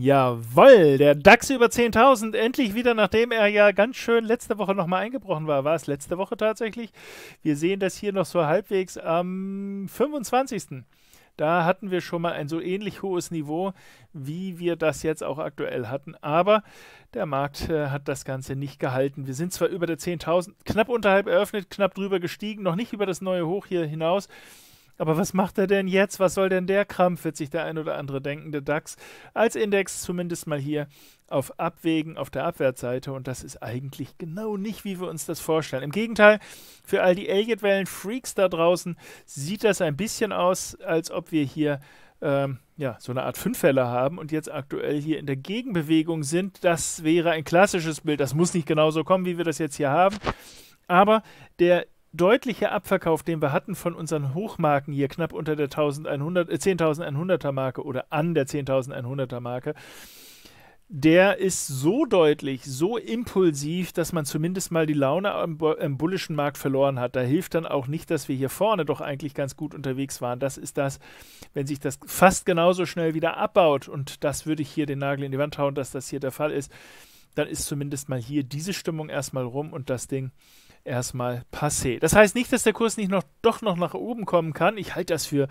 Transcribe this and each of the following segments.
Jawoll, der DAX über 10.000, endlich wieder, nachdem er ja ganz schön letzte Woche nochmal eingebrochen war. War es letzte Woche tatsächlich? Wir sehen das hier noch so halbwegs am 25. Da hatten wir schon mal ein so ähnlich hohes Niveau, wie wir das jetzt auch aktuell hatten. Aber der Markt äh, hat das Ganze nicht gehalten. Wir sind zwar über der 10.000, knapp unterhalb eröffnet, knapp drüber gestiegen, noch nicht über das neue Hoch hier hinaus. Aber was macht er denn jetzt? Was soll denn der Krampf, wird sich der ein oder andere denkende DAX als Index zumindest mal hier auf Abwägen auf der Abwärtsseite und das ist eigentlich genau nicht, wie wir uns das vorstellen. Im Gegenteil, für all die Elliott-Wellen-Freaks da draußen sieht das ein bisschen aus, als ob wir hier ähm, ja, so eine Art Fünffälle haben und jetzt aktuell hier in der Gegenbewegung sind. Das wäre ein klassisches Bild. Das muss nicht genauso kommen, wie wir das jetzt hier haben. Aber der deutlicher Abverkauf, den wir hatten von unseren Hochmarken hier, knapp unter der 1100, 10.100er äh, Marke oder an der 10.100er Marke, der ist so deutlich, so impulsiv, dass man zumindest mal die Laune am, am bullischen Markt verloren hat. Da hilft dann auch nicht, dass wir hier vorne doch eigentlich ganz gut unterwegs waren. Das ist das, wenn sich das fast genauso schnell wieder abbaut, und das würde ich hier den Nagel in die Wand hauen, dass das hier der Fall ist, dann ist zumindest mal hier diese Stimmung erstmal rum und das Ding erstmal passé. Das heißt nicht, dass der Kurs nicht noch doch noch nach oben kommen kann. Ich halte das für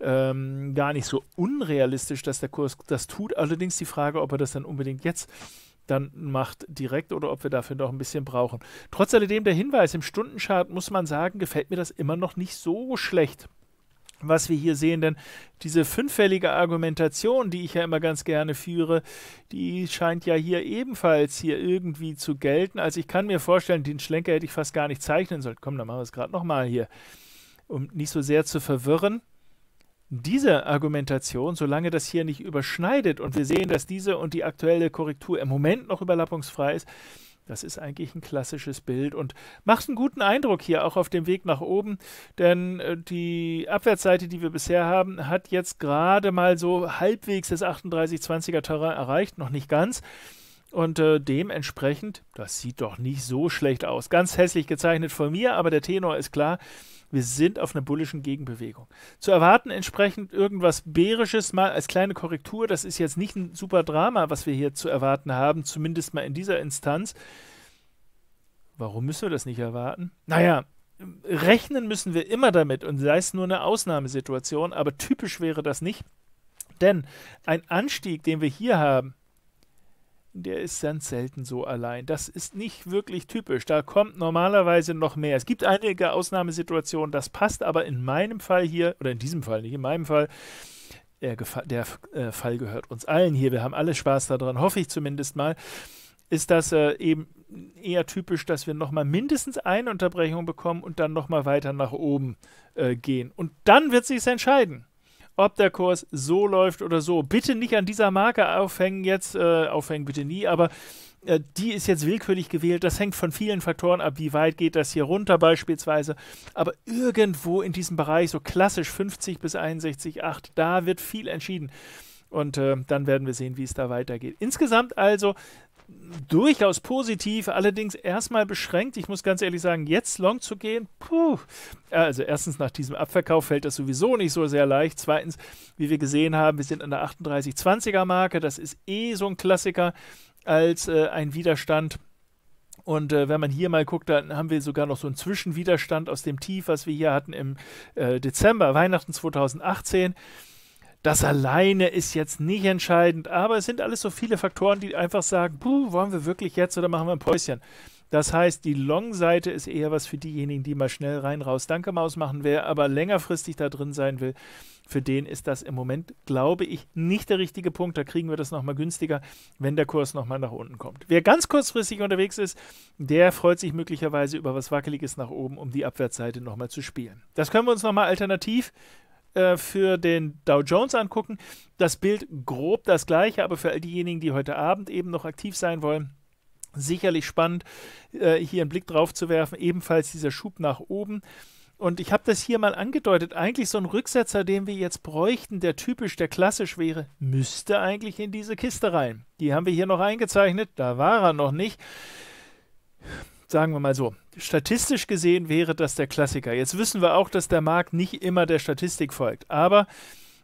ähm, gar nicht so unrealistisch, dass der Kurs das tut. Allerdings die Frage, ob er das dann unbedingt jetzt dann macht direkt oder ob wir dafür noch ein bisschen brauchen. Trotz alledem der Hinweis im Stundenchart muss man sagen, gefällt mir das immer noch nicht so schlecht was wir hier sehen, denn diese fünffällige Argumentation, die ich ja immer ganz gerne führe, die scheint ja hier ebenfalls hier irgendwie zu gelten. Also ich kann mir vorstellen, den Schlenker hätte ich fast gar nicht zeichnen sollen. Komm, dann machen wir es gerade nochmal hier, um nicht so sehr zu verwirren. Diese Argumentation, solange das hier nicht überschneidet und wir sehen, dass diese und die aktuelle Korrektur im Moment noch überlappungsfrei ist, das ist eigentlich ein klassisches Bild und macht einen guten Eindruck hier auch auf dem Weg nach oben, denn äh, die Abwärtsseite, die wir bisher haben, hat jetzt gerade mal so halbwegs das 3820er Terrain erreicht, noch nicht ganz. Und äh, dementsprechend, das sieht doch nicht so schlecht aus. Ganz hässlich gezeichnet von mir, aber der Tenor ist klar. Wir sind auf einer bullischen Gegenbewegung. Zu erwarten entsprechend irgendwas Bärisches mal als kleine Korrektur, das ist jetzt nicht ein super Drama, was wir hier zu erwarten haben, zumindest mal in dieser Instanz. Warum müssen wir das nicht erwarten? Naja, rechnen müssen wir immer damit und sei es nur eine Ausnahmesituation, aber typisch wäre das nicht. Denn ein Anstieg, den wir hier haben, der ist ganz selten so allein. Das ist nicht wirklich typisch. Da kommt normalerweise noch mehr. Es gibt einige Ausnahmesituationen, das passt aber in meinem Fall hier, oder in diesem Fall, nicht in meinem Fall, der, der äh, Fall gehört uns allen hier. Wir haben alle Spaß daran, hoffe ich zumindest mal. Ist das äh, eben eher typisch, dass wir nochmal mindestens eine Unterbrechung bekommen und dann nochmal weiter nach oben äh, gehen. Und dann wird sich es entscheiden ob der Kurs so läuft oder so. Bitte nicht an dieser Marke aufhängen jetzt, äh, aufhängen bitte nie, aber äh, die ist jetzt willkürlich gewählt. Das hängt von vielen Faktoren ab, wie weit geht das hier runter beispielsweise. Aber irgendwo in diesem Bereich, so klassisch 50 bis 61,8, da wird viel entschieden. Und äh, dann werden wir sehen, wie es da weitergeht. Insgesamt also durchaus positiv, allerdings erstmal beschränkt. Ich muss ganz ehrlich sagen, jetzt long zu gehen, puh. Also erstens nach diesem Abverkauf fällt das sowieso nicht so sehr leicht. Zweitens, wie wir gesehen haben, wir sind an der 3820er Marke. Das ist eh so ein Klassiker als äh, ein Widerstand. Und äh, wenn man hier mal guckt, dann haben wir sogar noch so einen Zwischenwiderstand aus dem Tief, was wir hier hatten im äh, Dezember, Weihnachten 2018. Das alleine ist jetzt nicht entscheidend, aber es sind alles so viele Faktoren, die einfach sagen, puh, wollen wir wirklich jetzt oder machen wir ein Päuschen? Das heißt, die Long-Seite ist eher was für diejenigen, die mal schnell rein, raus, danke Maus machen. Wer aber längerfristig da drin sein will, für den ist das im Moment, glaube ich, nicht der richtige Punkt. Da kriegen wir das nochmal günstiger, wenn der Kurs nochmal nach unten kommt. Wer ganz kurzfristig unterwegs ist, der freut sich möglicherweise über was Wackeliges nach oben, um die Abwärtsseite nochmal zu spielen. Das können wir uns nochmal alternativ äh, für den Dow Jones angucken. Das Bild grob das gleiche, aber für all diejenigen, die heute Abend eben noch aktiv sein wollen, sicherlich spannend, äh, hier einen Blick drauf zu werfen. Ebenfalls dieser Schub nach oben. Und ich habe das hier mal angedeutet. Eigentlich so ein Rücksetzer, den wir jetzt bräuchten, der typisch, der klassisch wäre, müsste eigentlich in diese Kiste rein. Die haben wir hier noch eingezeichnet. Da war er noch nicht sagen wir mal so, statistisch gesehen wäre das der Klassiker. Jetzt wissen wir auch, dass der Markt nicht immer der Statistik folgt, aber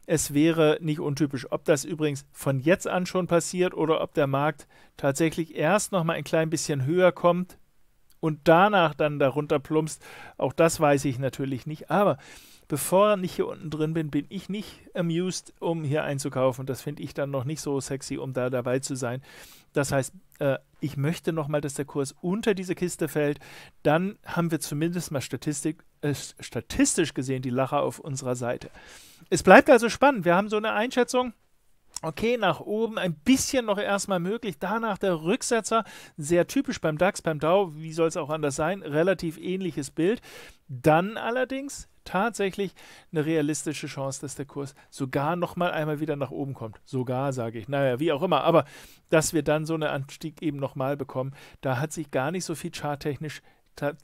es wäre nicht untypisch. Ob das übrigens von jetzt an schon passiert oder ob der Markt tatsächlich erst noch mal ein klein bisschen höher kommt, und danach dann darunter plumpst, auch das weiß ich natürlich nicht. Aber bevor ich hier unten drin bin, bin ich nicht amused, um hier einzukaufen. Das finde ich dann noch nicht so sexy, um da dabei zu sein. Das heißt, äh, ich möchte nochmal, dass der Kurs unter diese Kiste fällt. Dann haben wir zumindest mal äh, statistisch gesehen die Lacher auf unserer Seite. Es bleibt also spannend. Wir haben so eine Einschätzung Okay, nach oben ein bisschen noch erstmal möglich. Danach der Rücksetzer, sehr typisch beim DAX, beim DAO. wie soll es auch anders sein, relativ ähnliches Bild. Dann allerdings tatsächlich eine realistische Chance, dass der Kurs sogar nochmal einmal wieder nach oben kommt. Sogar, sage ich. Naja, wie auch immer. Aber dass wir dann so einen Anstieg eben nochmal bekommen, da hat sich gar nicht so viel charttechnisch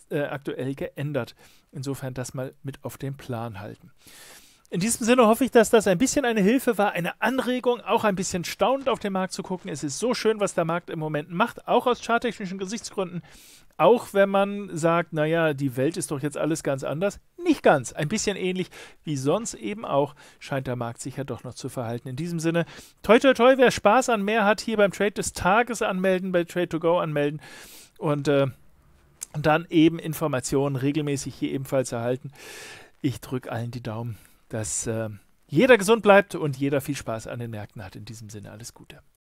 äh, aktuell geändert. Insofern das mal mit auf den Plan halten. In diesem Sinne hoffe ich, dass das ein bisschen eine Hilfe war, eine Anregung, auch ein bisschen staunend auf den Markt zu gucken. Es ist so schön, was der Markt im Moment macht, auch aus charttechnischen Gesichtsgründen. Auch wenn man sagt, naja, die Welt ist doch jetzt alles ganz anders. Nicht ganz, ein bisschen ähnlich wie sonst eben auch, scheint der Markt sich ja doch noch zu verhalten. In diesem Sinne, toi toi toi, wer Spaß an mehr hat, hier beim Trade des Tages anmelden, bei Trade 2 Go anmelden und äh, dann eben Informationen regelmäßig hier ebenfalls erhalten. Ich drücke allen die Daumen dass äh, jeder gesund bleibt und jeder viel Spaß an den Märkten hat. In diesem Sinne alles Gute.